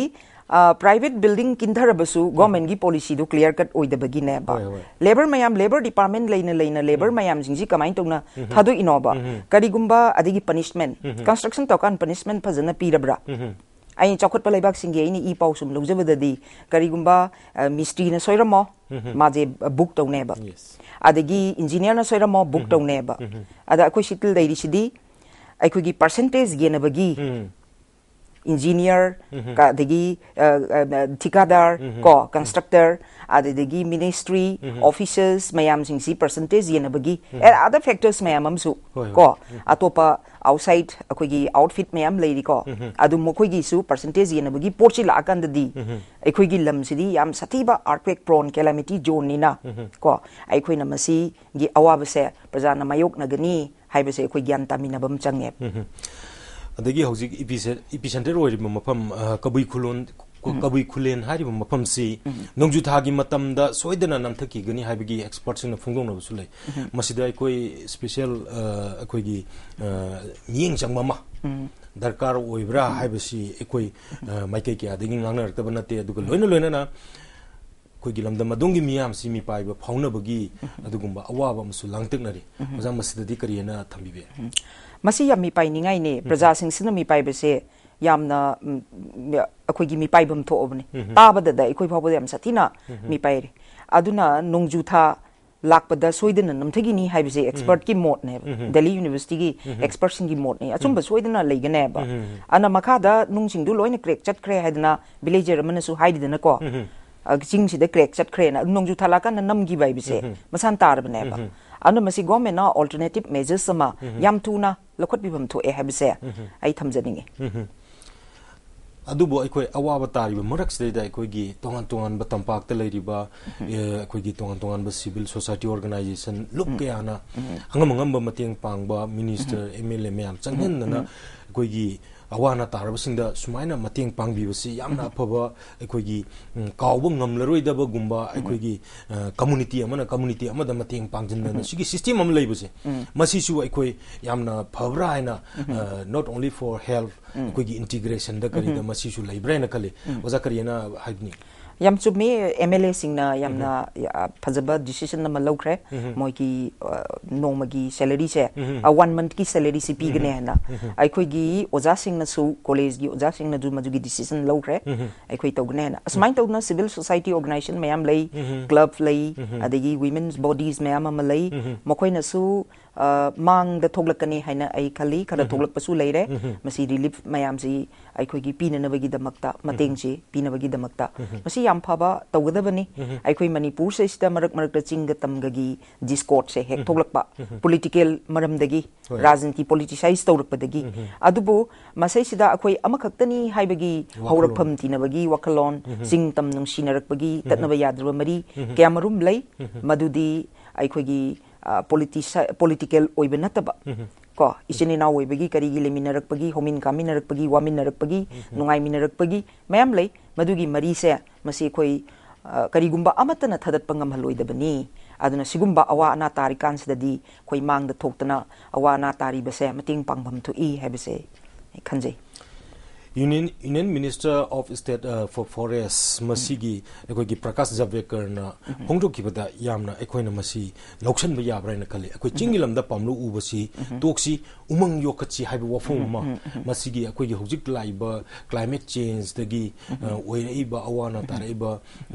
private building kindarabsu government gi policy do clear cut oidabagine ba labor mayam labor department laina laina labor mayam jingji kamain tongna thado inoba karigumba adigi punishment construction tokan punishment phajana pirabra ꯑꯩꯅ ꯆꯥꯎꯈꯠꯄ ꯂꯩꯕꯥꯛꯁꯤꯡꯒꯤ ꯑꯩꯅ ꯏ ꯄꯥꯎ ꯁꯨꯝ ꯂꯧꯖꯕꯗꯗꯤ ꯀꯔꯤꯒꯨꯝꯕ ꯃꯤꯁꯇ꯭ꯔꯤꯅ ꯁꯣꯏꯔꯝꯃꯣ ꯃꯥꯁꯦ book ꯇꯧꯅꯦꯕ ꯑꯗꯒꯤ ꯏꯟꯖꯤꯅꯤꯌꯔꯅ ꯁꯣꯏꯔꯝꯃꯣ ꯕꯨꯛ ꯇꯧꯅꯦꯕ ꯑꯗ ꯑꯩꯈꯣꯏ ꯁꯤꯇꯤꯜ ꯂꯩꯔꯤꯁꯤꯗꯤ ꯑꯩꯈꯣꯏꯒꯤ ꯄꯥꯔꯁꯦꯟꯇꯦꯖ ꯌꯦꯟꯅꯕꯒꯤ इंजीनियर ठिकादार को कंस्ट्रक्टर अदी मिनिस्ट्री ऑफिसर्स मैम सिंह पर्सेंटेज येनबगी अदर फैक्टर्स मैम को अटोप आउटसाइड अखोई आउटफिट मैम लेको अदयू पर्सेंटेज येनबगी पोर्चि लाकंदी लम सिम सतीब आर्टवेक प्रोन कैलामिटी जो निना को अवाब से प्रजा मायोक्नगनी ज्ञान तमीनबम चंगे ꯑꯗꯒꯤ ꯍꯧꯖꯤꯛ ꯏꯄꯤꯁꯦꯟꯇꯔ ꯑꯣꯏꯔꯤꯕ ꯃꯐꯝ ꯀꯕꯨꯏ ꯈꯨꯂꯣꯟ ꯀꯕꯨꯏ ꯈꯨꯂꯦꯟ ꯍꯥꯏꯔꯤꯕ ꯃꯐꯝꯁꯤ ꯅꯣꯡꯖꯨ ꯊꯥꯒꯤ ꯃꯇꯝꯗ ꯁꯣꯏꯗꯅ ꯅꯝꯊꯈꯤꯒꯅꯤ ꯍꯥꯏꯕꯒꯤ ꯑꯦꯛꯁꯄꯔꯠꯁꯤꯡꯅ ꯐꯣꯡꯗꯣꯛꯅꯕꯁꯨ ꯂꯩ ꯃꯁꯤꯗ ꯑꯩꯈꯣꯏ ꯁ꯭ꯄꯦꯁꯤꯌꯦꯜ ꯑꯩꯈꯣꯏꯒꯤ ꯃꯤꯠꯌꯦꯡ ꯆꯪꯕ ꯑꯃ ꯗꯔꯀꯥꯔ ꯑꯣꯏꯕ꯭ꯔꯥ ꯍꯥꯏꯕꯁꯤ ꯑꯩꯈꯣꯏ ꯃꯥꯏꯀꯩ ꯀꯌꯥꯗꯒꯤ ꯉꯥꯡꯅꯔꯛꯇꯕ ꯅꯠꯇꯦ ꯑꯗꯨꯒ ꯂꯣꯏꯅ ꯂꯣꯏꯅꯅ ꯑꯩꯈꯣꯏꯒꯤ ꯂꯝꯗꯝ ꯑꯗꯣꯝꯒꯤ ꯃꯤꯌꯥꯝꯁꯤ ꯃꯤꯄꯥꯏꯕ ꯐꯥꯎꯅꯕꯒꯤ ꯑꯗꯨꯒꯨꯝꯕ ꯑꯋꯥꯕ ꯑꯃꯁꯨ ꯂꯥꯡꯇꯛꯅꯔꯤ ꯑꯣꯖꯥ ꯃꯁꯤꯗꯗꯤ ꯀꯔꯤ ꯍꯥꯏꯅ ꯊꯝꯕꯤꯕ मसी या मिपाई निगाई ने प्रजा सिंह सिंह मिपाई बसे याम ना अकोई की मिपाई बम थो अपने ताब द दा अकोई भावो द याम साथी ना मिपाई रे अदुना नोंजू था लाख पदा सोई दिन नम थगी नी हाई बसे एक्सपर्ट की मोट ने दिल्ली यूनिवर्सिटी की एक्सपर्ट सिंह की मोट ने अचुम बस सोई दिन ना लेगने अब अन्ना मखा दा नोंग सिंह लोई ने क्रेक चट क्रेक है दिना बिलेजर मने सु हाई दिन को अग सिंह सिद्ध क्रेक चट क्रेक ना नोंजू था लाका ना नम की भाई बसे मसान तार बने ano masi government na alternative measures sama mhm. yam tu na lakot bibam tu eh habse eh. mhm. ai thamjani nge mhm. adu bo ikoi awa batari ba murak sida ikoi gi tongan tongan ba tampak te lairi ba ikoi eh, gi tongan tongan ba civil society organization lup ke ana ya angam angam ba mating pang ba minister mlm yam changen na ikoi gi ꯑꯋꯥ ꯇꯥꯔꯕꯁꯤꯡꯗ ꯁꯨꯃꯥꯏꯅ ꯃꯇꯦꯡ ꯄꯥꯡꯕꯤꯕꯁꯤ ꯌꯥꯝꯅ ꯑꯐꯕ ꯑꯩꯈꯣꯏꯒꯤ ꯀꯥꯎꯕ ꯉꯝꯂꯔꯣꯏꯗꯕꯒꯨꯝꯕ ꯑꯩꯈꯣꯏꯒꯤ community ꯑꯃꯅ community ꯑꯃꯗ ꯃꯇꯦꯡ ꯄꯥꯡꯁꯤꯟꯗꯅ ꯁꯤꯒꯤ ꯁꯤꯁꯇꯦꯝ ꯑꯃ ꯂꯩꯕꯁꯦ ꯃꯁꯤꯁꯨ ꯑꯩꯈꯣꯏ ꯌꯥꯝꯅ ꯐꯕ꯭ꯔꯥ ꯍꯥꯏꯅ ꯅꯣꯠ ꯑꯣꯡꯂꯤ ꯐꯣꯔ ꯍꯦꯜꯊ ꯑꯩꯈꯣꯏꯒꯤ ꯏꯟꯇꯤꯒ꯭ꯔꯦꯁꯟꯗ ꯀꯔꯤꯗ ꯃꯁꯤꯁꯨ ꯂꯩꯕ꯭ꯔꯥ ꯍꯥꯏꯅ ꯈꯜꯂꯤ ꯑꯣꯖꯥ ꯀꯔꯤ ꯍꯥꯏꯅ ꯍꯥꯏꯕꯅꯤ yam chumi mla sing na yam na phajaba decision na lawkhre moi ki noma gi salary se a one month ki salary si pi gne na ai khoi gi oja sing na su college gi oja sing na du maju gi decision lawkhre ai khoi tog ne na asmain tog na civil society organization mayam lei club lei adegi women's bodies mayam ma lei mokoi na su ꯃꯥꯡꯗ ꯊꯣꯛꯂꯛꯀꯅꯤ ꯍꯥꯏꯅ ꯑꯩ ꯈꯜꯂꯤ ꯈꯔ ꯊꯣꯛꯂꯛꯄꯁꯨ ꯂꯩꯔꯦ ꯃꯁꯤ relief ꯃꯌꯥꯝꯁꯤ ꯑꯩꯈꯣꯏꯒꯤ ꯄꯤꯅꯅꯕꯒꯤꯗꯃꯛꯇ ꯃꯇꯦꯡꯁꯤ ꯄꯤꯅꯕꯒꯤꯗꯃꯛꯇ ꯃꯁꯤ ꯌꯥꯝ ꯐꯕ ꯇꯧꯒꯗꯕꯅꯤ ꯑꯩꯈꯣꯏ ꯃꯅꯤꯄꯨꯔꯁꯤꯗ ꯃꯔꯛ ꯃꯔꯛꯇ ꯆꯤꯡꯒ ꯇꯝꯒꯒꯤ ꯗꯤꯁꯀꯣꯔꯠꯁꯦ ꯍꯦꯛ ꯊꯣꯛꯂꯛꯄ ꯄꯣꯂꯤꯇꯤꯀꯦꯜ ꯃꯔꯝꯗꯒꯤ ꯔꯥꯖꯅꯤꯇꯤ ꯄꯣꯂꯤꯇꯤꯁꯥꯏꯁ ꯇꯧꯔꯛꯄꯗꯒꯤ ꯑꯗꯨꯕꯨ ꯃꯁꯤꯁꯤꯗ ꯑꯩꯈꯣꯏ ꯑꯃꯈꯛꯇꯅꯤ ꯍꯥꯏꯕꯒꯤ ꯍꯧꯔꯛꯐꯝ ꯇꯤꯅꯕꯒꯤ ꯋꯥꯈꯜꯂꯣꯟ ꯆꯤꯡ ꯇꯝ ꯅꯨꯡꯁꯤꯅꯔꯛꯄꯒꯤ ꯇꯠꯅꯕ ꯌꯥꯗ꯭ꯔꯕ ꯃꯔꯤ ꯀꯌꯥꯃꯔꯨꯝ ꯂꯩ ꯃꯗꯨꯗꯤ ꯑꯩꯈꯣꯏꯒꯤ Uh, Politikal political oibe na taba ko isini na oibe gi kari gi minarak pagi homin kami minarak pagi wa minarak pagi nungai minarak pagi mayam lai madugi mari se masi koi uh, kari gumba amatana thadat pangam haloi da bani aduna sigumba awa na tarikan kan koi mang da thok awa na tari ba se mating pangbam thu i hebe se e kan union union minister of state for forest मसीगी अखोगी प्रकाश जावडेकरना होंगदोकीबदा यामना अखोइना मसी लौक्षन बया ब्राइन खले अखोइ चिंगी लमदा पामलु उबसी तोक्सी उमंग योकची हाइब वफोमा मसीगी अखोइगी होजिक लाइब क्लाइमेट चेंज दगी ओइरइब अवाना तारइब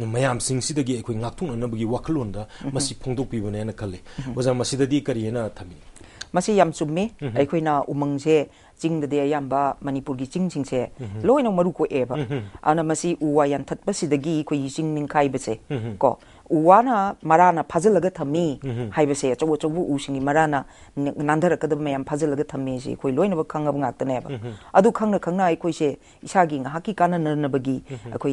मयाम सिंगसिदगी अखोइ ngaktun anabagi wakalon da masi phongdok pibane na khale mhm. wajar masida di kariyena thami masi yam chummi mhm. akhoi na umang se jing de de yam ba manipur gi ching ching che mhm. lo ino maru ko e ba mhm. ana ma si u wa yan that ba si de gi ko yi ching ning kai ba che mhm. ko u wa na mara na phaje lag tha mi hai ba se cho wo cho wo u sing mara na nan dar ka de me yam phaje lag tha ba khang ga adu khang na khang na ai ko she isha gi nga ha ki kan na na ba gi ko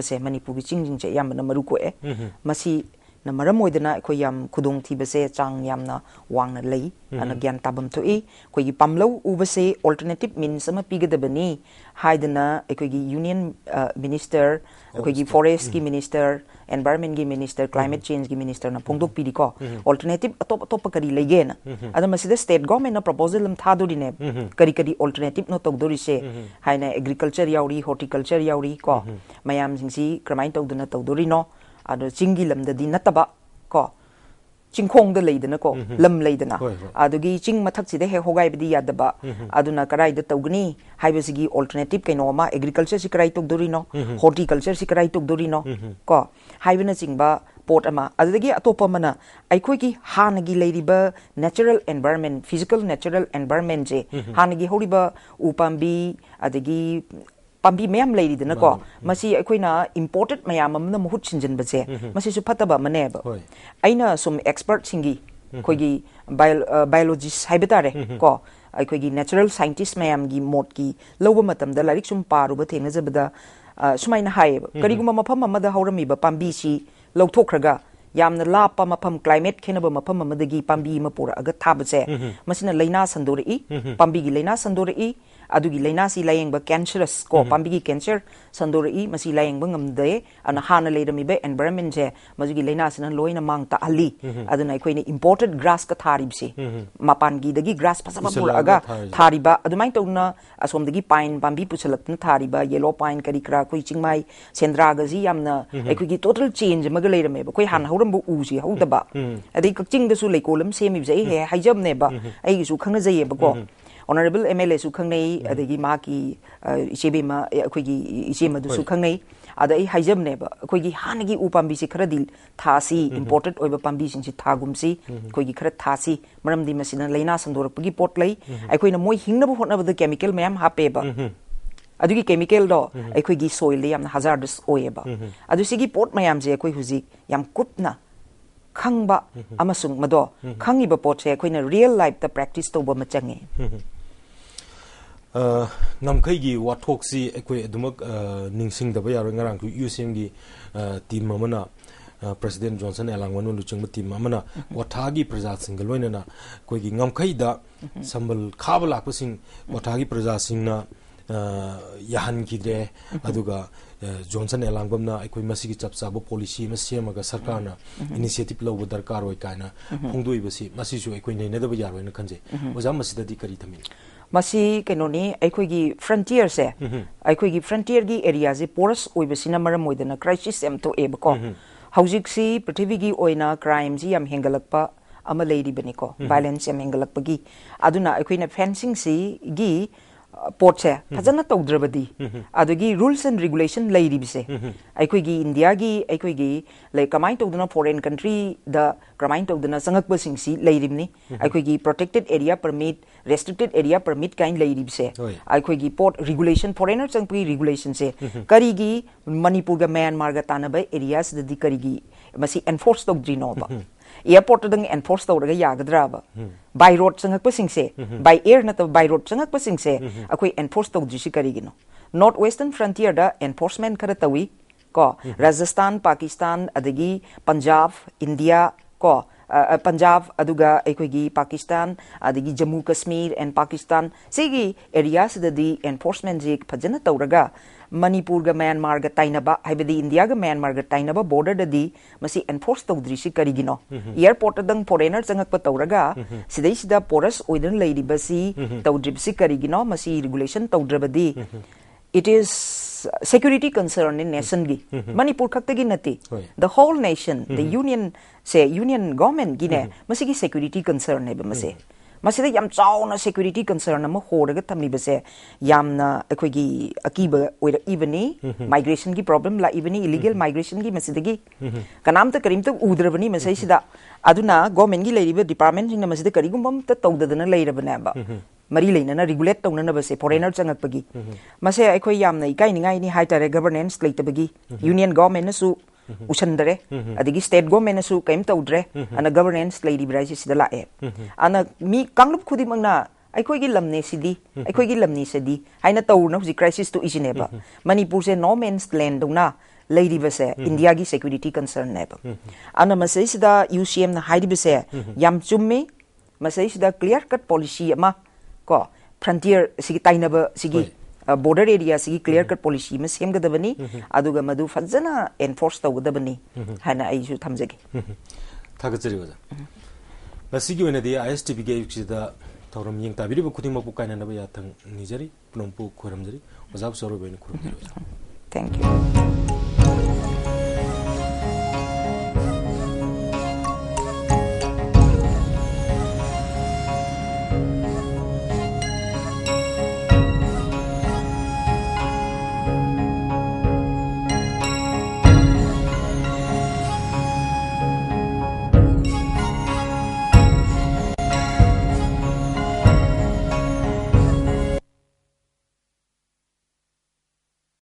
se manipur ching ching che yam na maru ko e ꯅ ꯃꯔꯝ ꯑꯣꯏꯗꯅ ꯑꯩꯈꯣꯏ ꯌꯥꯝ ꯈꯨꯗꯣꯡꯊꯤꯕꯁꯦ ꯆꯥꯡ ꯌꯥꯝꯅ ꯋꯥꯡꯅ ꯂꯩ ꯑꯅ ꯒ꯭ꯌꯥꯟ ꯇꯥꯐꯝ ꯊꯣꯛꯏ ꯑꯩꯈꯣꯏꯒꯤ ꯄꯥꯝꯂꯧ ꯎꯕꯁꯦ ꯑꯣꯜꯇꯔꯅꯦꯇꯤꯞ ꯃꯤꯟꯁ ꯑꯃ ꯄꯤꯒꯗꯕꯅꯤ ꯍꯥꯏꯗꯅ ꯑꯩꯈꯣꯏꯒꯤ ꯌꯨꯅꯤꯌꯟ ꯃꯤꯅꯤꯁꯇꯔ ꯑꯩꯈꯣꯏꯒꯤ ꯐꯣꯔꯦꯁꯀꯤ ꯃꯤꯅꯤꯁꯇꯔ ꯑꯦꯟꯚꯥꯏꯔꯟꯃꯦꯟꯒꯤ ꯃꯤꯅꯤꯁꯇꯔ ꯀ꯭ꯂꯥꯏꯃꯦꯠ ꯆꯦꯟꯖꯀꯤ ꯃꯤꯅꯤꯁꯇꯔꯅ ꯐꯣꯡꯗꯣꯛꯄꯤꯔꯤꯀꯣ ꯑꯣꯜꯇꯔꯅꯦꯇꯤꯞ ꯑꯇꯣꯞ ꯑꯇꯣꯞꯄ ꯀꯔꯤ ꯂꯩꯒꯦꯅ ꯑꯗ ꯃꯁꯤꯗ ꯁ꯭ꯇꯦꯠ ꯒꯣꯔꯃꯦꯟꯅ ꯄ꯭ꯔꯄꯣꯖꯦꯜ ꯑꯃ ꯊꯥꯗꯣꯔꯤꯅꯦ ꯀꯔꯤ ꯀꯔꯤ ꯑꯣꯜꯇꯔꯅꯦꯇꯤꯞꯅꯣ ꯇꯧꯗꯣꯔꯤꯁꯦ ꯍꯥꯏꯅ ꯑꯦꯒ꯭ꯔꯤꯀꯜꯆꯔ ꯌꯥꯎꯔꯤ ꯍꯣꯔꯇꯤꯀꯜꯆꯔ ꯌꯥꯎꯔꯤ ꯀꯣ ꯃꯌꯥꯝꯁꯤꯡꯁꯤ ꯀꯔꯃꯥꯏꯅ ꯇꯧꯗꯨꯅ ꯇꯧꯗꯣꯔꯤꯅꯣ ꯑꯗꯣ ꯆꯤꯡꯒꯤ ꯂꯝꯗꯗꯤ ꯅꯠꯇꯕ ꯀꯣ ꯆꯤꯡꯈꯣꯡꯗ ꯂꯩꯗꯅꯀꯣ ꯂꯝ ꯂꯩꯗꯅ ꯑꯗꯨꯒꯤ ꯆꯤꯡ ꯃꯊꯛꯁꯤꯗ ꯍꯦꯛ ꯍꯣꯒꯥꯏꯕꯗꯤ ꯌꯥꯗꯕ ꯑꯗꯨꯅ ꯀꯔꯥꯏꯗ ꯇꯧꯒꯅꯤ ꯍꯥꯏꯕꯁꯤꯒꯤ ꯑꯣꯜꯇꯔꯅꯦꯇꯤꯞ ꯀꯩꯅꯣ ꯑꯃ ꯑꯦꯒ꯭ꯔꯤꯀꯜꯆꯔꯁꯤ ꯀꯔꯥꯏ ꯇꯧꯗꯣꯔꯤꯅꯣ ꯍꯣꯔꯇꯤꯀꯜꯆꯔꯁꯤ ꯀꯔꯥꯏ ꯇꯧꯗꯣꯔꯤꯅꯣ ꯀꯣ ꯍꯥꯏꯕꯅꯆꯤꯡꯕ ꯄꯣꯠ ꯑꯃ ꯑꯗꯨꯗꯒꯤ ꯑꯇꯣꯞꯄ ꯑꯃꯅ ꯑꯩꯈꯣꯏꯒꯤ ꯍꯥꯟꯅꯒꯤ ꯂꯩꯔꯤꯕ ꯅꯦꯆꯔꯦꯜ ꯑꯦꯟꯚꯥꯏꯔꯟꯃꯦꯟ ꯐꯤꯖꯤꯀꯦꯜ ꯅꯦꯆꯔꯦꯜ ꯑꯦꯟꯚꯥꯏꯔꯟꯃꯦꯟꯁꯦ ꯍꯥꯟꯅꯒꯤ ꯍꯧꯔꯤꯕ ꯎ ꯄꯥꯝꯕꯤ ꯑꯗꯒꯤ ꯄꯥꯝꯕꯤ ꯃꯌꯥꯝ ꯂꯩꯔꯤꯗꯅꯀꯣ ꯃꯁꯤ ꯑꯩꯈꯣꯏꯅ ꯏꯝꯄꯣꯔꯇꯦꯠ ꯃꯌꯥꯝ ꯑꯃꯅ ꯃꯍꯨꯠ ꯁꯤꯟꯖꯤꯟꯕꯁꯦ ꯃꯁꯤꯁꯨ ꯐꯠꯇꯕ ꯑꯃꯅꯦꯕ ꯑꯩꯅ ꯁꯨꯝ ꯑꯦꯛꯁꯄꯔꯠꯁꯤꯡꯒꯤ ꯑꯩꯈꯣꯏꯒꯤ ꯕꯥꯏꯑꯣꯂꯣꯖꯤꯁ ꯍꯥꯏꯕ ꯇꯥꯔꯦ ꯀꯣ ꯑꯩꯈꯣꯏꯒꯤ ꯅꯦꯆꯔꯦꯜ ꯁꯥꯏꯟꯇꯤꯁ ꯃꯌꯥꯝꯒꯤ ꯃꯣꯠꯀꯤ ꯂꯧꯕ ꯃꯇꯝꯗ ꯂꯥꯏꯔꯤꯛ ꯁꯨꯝ ꯄꯥꯔꯨꯕ ꯊꯦꯡꯅꯖꯕꯗ ꯁꯨꯃꯥꯏꯅ ꯍꯥꯏꯌꯦꯕ ꯀꯔꯤꯒꯨꯝꯕ ꯃꯐꯝ ꯑꯃꯗ ꯍꯧꯔꯝꯃꯤꯕ ꯄꯥꯝꯕꯤꯁꯤ ꯂꯧꯊꯣꯛꯈ꯭ꯔꯒ ꯌꯥꯝꯅ ꯂꯥꯞꯄ ꯃꯐꯝ ꯀ꯭ꯂꯥꯏꯃꯦꯠ ꯈꯦꯠꯅꯕ ꯃꯐꯝ ꯑꯃꯗꯒꯤ ꯄꯥꯝꯕꯤ ꯑꯃ ꯄꯨꯔꯛꯑꯒ ꯊꯥꯕꯁꯦ ꯃꯁꯤꯅ ꯂꯩꯅꯥ ꯁꯟꯗꯣꯔꯛꯏ ꯄꯥꯝꯕꯤꯒꯤ ꯂꯩꯅꯥ ꯁꯟꯗꯣꯔꯛꯏ ꯑꯗꯨꯒꯤ ꯂꯥꯏꯅꯥꯁꯤ ꯂꯥꯏꯌꯦꯡꯕ ꯀꯦꯟꯁꯔꯁ ꯀꯣ ꯄꯥꯝꯕꯤꯒꯤ ꯀꯦꯟꯁꯔ ꯁꯟꯗꯣꯔꯛꯏ ꯃꯁꯤ ꯂꯥꯏꯌꯦꯡꯕ ꯉꯝꯗꯦ ꯑꯗꯨꯅ ꯍꯥꯟꯅ ꯂꯩꯔꯝꯃꯤꯕ ꯑꯦꯟꯚꯥꯏꯔꯟꯃꯦꯟꯁꯦ ꯃꯗꯨꯒꯤ ꯂꯥꯏꯅꯥꯁꯤꯅ ꯂꯣꯏꯅ ꯃꯥꯡ ꯇꯥꯛꯍꯜꯂꯤ ꯑꯗꯨꯅ ꯑꯩꯈꯣꯏꯅ ꯏꯝꯄꯣꯔꯇꯦꯠ ꯒ꯭ꯔꯥꯁꯀ ꯊꯥꯔꯤꯕꯁꯤ ꯃꯄꯥꯟꯒꯤꯗꯒꯤ ꯒ꯭ꯔꯥꯁ ꯐꯖꯕ ꯄꯨꯔꯛꯑꯒ ꯊꯥꯔꯤꯕ ꯑꯗꯨꯃꯥꯏꯅ ꯇꯧꯅ ꯑꯁꯣꯝꯗꯒꯤ ꯄꯥꯏꯟ ꯄꯥꯝꯕꯤ ꯄꯨꯁꯜꯂꯛꯇꯨꯅ ꯊꯥꯔꯤꯕ ꯌꯦꯂꯣ ꯄꯥꯏꯟ ꯀꯔꯤ ꯀꯔꯥ ꯑꯩꯈꯣꯏ ꯆꯤꯡꯃꯥꯏ ꯁꯦꯟꯗ꯭ꯔꯥꯒꯁꯤ ꯌꯥꯝꯅ ꯑꯩꯈꯣꯏꯒꯤ ꯇꯣꯇꯦꯜ ꯆꯦꯟꯖ ꯑꯃꯒ ꯂꯩꯔꯝꯃꯦꯕ ꯑꯩꯈꯣꯏ ꯍꯥꯟꯅ ꯍꯧꯔꯝꯕ ꯎꯁꯤ ꯍꯧꯗꯕ ꯑꯗꯩ ꯀꯛꯆꯤꯡꯗꯁꯨ ꯂꯩꯀꯣꯜ ꯑꯃ ꯁꯦꯝꯃꯤꯕꯁꯦ ꯑꯩ ꯍꯦꯛ ꯍꯥꯏꯖꯕꯅꯦꯕ ꯑꯩꯒꯤꯁꯨ ꯈꯪꯅꯖꯩꯌꯦꯕꯀꯣ honorable mla su khangnei adagi ma ki ichebe ma khoi gi ichema du su khangnei ada ei haijam ne ba khoi gi han gi upam bi si khara dil tha si important oiba pam bi sin si tha gum si khoi gi khara tha si maram di masina leina sandor pagi pot lai ai khoi na moi hingna bu hotna ba chemical mayam hape ba ꯑꯗꯨꯒꯤ ꯀꯦꯃꯤꯀꯦꯜꯗꯣ ꯑꯩꯈꯣꯏꯒꯤ ꯁꯣꯏꯜꯗ ꯌꯥꯝꯅ ꯍꯖꯥꯔꯗꯁ ꯑꯣꯏꯌꯦꯕ ꯑꯗꯨ ꯁꯤꯒꯤ ꯄꯣꯠ ꯃꯌꯥꯝꯁꯦ ꯑꯩꯈꯣꯏ ꯍꯧꯖꯤꯛ ꯌꯥꯝ ꯀꯨꯞꯅ ꯈꯪꯕ ꯑꯃꯁꯨꯡ ꯃꯗꯣ ꯈꯪꯉꯤꯕ ꯄꯣꯠꯁꯦ ꯑꯩꯈꯣꯏꯅ ꯔꯤꯌꯦꯜ ꯂꯥꯏꯐꯇ ꯄ꯭ꯔꯦꯛꯇꯤꯁ ꯇꯧꯕ ꯑꯃ ꯆꯪꯉꯤ ꯅꯝꯈꯩꯒꯤ ꯋꯥꯊꯣꯛꯁꯤ ꯑꯩꯈꯣꯏ ꯑꯗꯨꯃꯛ ꯅꯤꯡꯁꯤꯡꯗꯕ ꯌꯥꯔꯣꯏ ꯉꯔꯥꯡꯁꯨ ꯌꯨ ꯑꯦꯁ ꯑꯦꯝꯒꯤ ꯇꯤꯝ ꯑꯃꯅ ꯄ꯭ꯔꯁꯤꯗꯦꯟ ꯖꯣꯟꯁꯟ ꯑꯦꯂꯥꯡꯋꯟꯅ ꯂꯨꯆꯤꯡꯕ ꯇꯤꯝ ꯑꯃꯅ ꯋꯥꯊꯥꯒꯤ ꯄ꯭ꯔꯖꯥꯁꯤꯡꯒ ꯂꯣꯏꯅꯅ ꯑꯩꯈꯣꯏꯒꯤ ꯉꯝꯈꯩꯗ ꯁꯝꯕꯜ ꯈꯥꯕ ꯂꯥꯛꯄꯁꯤꯡ ꯋꯥꯊꯥꯒꯤ ꯄ꯭ꯔꯖꯥꯁꯤꯡꯅ यहां गिद्रे जोसन एलांगम की चप चाब पोलि सरकार इनीसीटिव लो दरकार होनेदब यारोन खनजे ओजा करी थमी कहोनी की फ्रंटियर से फ्रंटियर की एरिया से पोरस होना क्राइसीस एमथेबको हजिसी पृथ्वी की ओना क्राइम से यम हेंगल्प वायलेंस हेंगल्पी फेंसी ꯄꯣꯠꯁꯦ ꯐꯖꯅ ꯇꯧꯗ꯭ꯔꯕꯗꯤ ꯑꯗꯨꯒꯤ ꯔꯨꯜꯁ ꯑꯦꯟ ꯔꯤꯒꯨꯂꯦꯁꯟ ꯂꯩꯔꯤꯕꯁꯦ ꯑꯩꯈꯣꯏꯒꯤ ꯏꯟꯗꯤꯌꯥꯒꯤ ꯑꯩꯈꯣꯏꯒꯤ ꯂꯩ ꯀꯃꯥꯏꯅ ꯇꯧꯗꯅ ꯐꯣꯔꯦꯟ ꯀꯟꯇ꯭ꯔꯤꯗ ꯀꯃꯥꯏꯅ ꯇꯧꯗꯅ ꯆꯪꯉꯛꯄꯁꯤꯡꯁꯤ ꯂꯩꯔꯤꯕꯅꯤ ꯑꯩꯈꯣꯏꯒꯤ protected area permit restricted area permit ꯀꯥꯏꯅ ꯂꯩꯔꯤꯕꯁꯦ ꯑꯩꯈꯣꯏꯒꯤ ꯄꯣꯠ ꯔꯤꯒꯨꯂꯦꯁꯟ ꯐꯣꯔꯦꯅꯔ ꯆꯪꯕꯒꯤ ꯔꯤꯒꯨꯂꯦꯁꯟꯁꯦ ꯀꯔꯤꯒꯤ ꯃꯅꯤꯄꯨꯔꯒ ꯃ꯭ꯌꯥꯟꯃꯥꯔꯒ ꯇꯥꯟꯅꯕ ꯑꯦꯔꯤꯌꯥꯁꯤꯗꯗꯤ ꯀꯔꯤꯒꯤ ꯃꯁꯤ ꯑꯦꯟꯐꯣꯔꯁ ꯇꯧꯗ꯭ꯔꯤꯅꯣꯕ एयरपोर्टदंग एनफोर्स तौर यागद्राब बाय रोड चंगकपसिंगसे बाय एयर नतब बाय रोड चंगकपसिंगसे अखोय एनफोर्स तौदुसि करिगिनो नॉर्थ वेस्टर्न फ्रंटियर द खर तवी को राजस्थान पाकिस्तान अदगी पंजाब इंडिया को पंजाब अदुगा अखोगी पाकिस्तान अदगी जम्मू कश्मीर एंड पाकिस्तान सी एरिया सददी एनफोर्समेंट जे फजन तौरगा मणिपुरग म्यांमार ग ताइनबा हाइबदी इंडिया ग म्यांमार ग ताइनबा बॉर्डर ददी एनफोर्स तौदरी सि एयरपोर्ट दंग फॉरेनर चंगक तौरगा सिदै पोरस ओइदन लेरिबसी तौदरिबसी it is security concern in SNG. Manipur khakta gi nati. The whole nation, the union say union government gine masigi security concern heba mase. ꯃꯁꯤꯗ ꯌꯥꯝ ꯆꯥꯎꯅ ꯁꯦꯀ꯭ꯌꯨꯔꯤꯇꯤ ꯀꯟꯁꯔꯟ ꯑꯃ ꯍꯣꯔꯒ ꯊꯝꯂꯤꯕꯁꯦ ꯌꯥꯝꯅ ꯑꯩꯈꯣꯏꯒꯤ ꯑꯀꯤꯕ ꯑꯣꯏꯔꯛꯏꯕꯅꯤ ꯃꯥꯏꯒ꯭ꯔꯦꯁꯟꯒꯤ ꯄ꯭ꯔꯣꯕ꯭ꯂꯦꯝ ꯂꯥꯛꯏꯕꯅꯤ ꯏꯂꯤꯒꯦꯜ ꯃꯥꯏꯒ꯭ꯔꯦꯁꯟꯒꯤ ꯃꯁꯤꯗꯒꯤ ꯀꯅꯥꯝꯇ ꯀꯔꯤꯝꯇ ꯎꯗ꯭ꯔꯕꯅꯤ ꯃꯁꯤꯁꯤꯗ ꯑꯗꯨꯅ ꯒꯣꯔꯃꯦꯟꯒꯤ ꯂꯩꯔꯤꯕ ꯗꯤꯄꯥꯔꯠꯃꯦꯟꯁꯤꯡꯅ ꯃꯁꯤꯗ ꯀꯔꯤꯒꯨꯝꯕ ꯑꯝꯇ ꯇꯧꯗꯗꯅ ꯂꯩꯔꯕꯅꯦꯕ ꯃꯔꯤ ꯂꯩꯅꯅ ꯔꯤꯒꯨꯂꯦꯠ ꯇꯧꯅꯅꯕꯁꯦ ꯐꯣꯔꯦꯅꯔ ꯆꯪꯉꯛꯄꯒꯤ ꯃꯁꯦ ꯑꯩꯈꯣꯏ ꯌꯥꯝꯅ ꯏꯀꯥꯏꯅꯤꯡꯉꯥꯏꯅꯤ ꯍꯥꯏꯇꯥꯔꯦ ꯒꯕꯔꯅꯦꯟꯁ ꯂꯩꯇꯕꯒꯤ ꯌꯨꯅꯤꯌꯟ गवर्नमेंटꯅꯁꯨ ꯎꯁꯟꯗ꯭ꯔꯦ ꯑꯗꯒꯤ ꯁ꯭ꯇꯦꯠ गवर्नमेंटꯅꯁꯨ ꯀꯩꯝ ꯇꯧꯗ꯭ꯔꯦ ꯑꯅ ꯒꯕꯔꯅꯦꯟꯁ ꯂꯩꯔꯤꯕ꯭ꯔꯥ ꯍꯥꯏꯁꯤ ꯁꯤꯗ ꯂꯥꯛꯑꯦ ꯑꯅ ꯃꯤ ꯀꯥꯡꯂꯨꯞ ꯈꯨꯗꯤꯡꯃꯛꯅ ꯑꯩꯈꯣꯏꯒꯤ ꯂꯝꯅꯦ ꯁꯤꯗꯤ ꯑꯩꯈꯣꯏꯒꯤ ꯂꯝꯅꯤꯁꯤꯗꯤ ꯍꯥꯏꯅ ꯇꯧꯔꯨꯅ ꯍꯧꯖꯤꯛ ꯀ꯭ꯔꯥꯏꯁꯤꯁ ꯊꯣꯛꯏꯁꯤꯅꯦꯕ ꯃꯅꯤꯄꯨꯔꯁꯦ ꯅꯣ ꯃꯦꯟꯁ ꯂꯦꯟꯗꯧꯅ ꯂꯩꯔꯤꯕꯁꯦ ꯏꯟꯗꯤꯌꯥꯒꯤ ꯁꯦꯀ꯭ꯌꯨꯔꯤꯇꯤ ꯀꯟꯁꯔꯟꯅꯦꯕ ꯑꯅ ꯃꯁꯤꯗꯩꯁꯤꯗ ꯌꯨ ꯁꯤ ꯑꯦꯝꯅ ꯍꯥꯏꯔꯤꯕꯁꯦ ꯌꯥꯝ ꯆꯨꯝꯃꯤ ꯃꯁꯤꯗꯩꯁꯤꯗ ꯀ꯭ꯂꯤꯌꯥꯔ ꯀꯠ ꯄꯣꯂꯤꯁꯤ ꯑꯃ ꯀꯣ ꯐ꯭ꯔꯟꯇꯤꯌꯔ ꯁꯤꯒꯤ ꯇꯥꯏꯅꯕ ꯁꯤꯒꯤ border area sigi clear cut policy ma semgadabani aduga madu fajana enforce tawgadabani hana ai su thamjage thagachari waja masigi wenadi ISTP ge yuksida thoram yeng tabiri bu khuding mapu kaina naba yathang nijari pnompu khoramjari wajab soro ben khoramjari thank you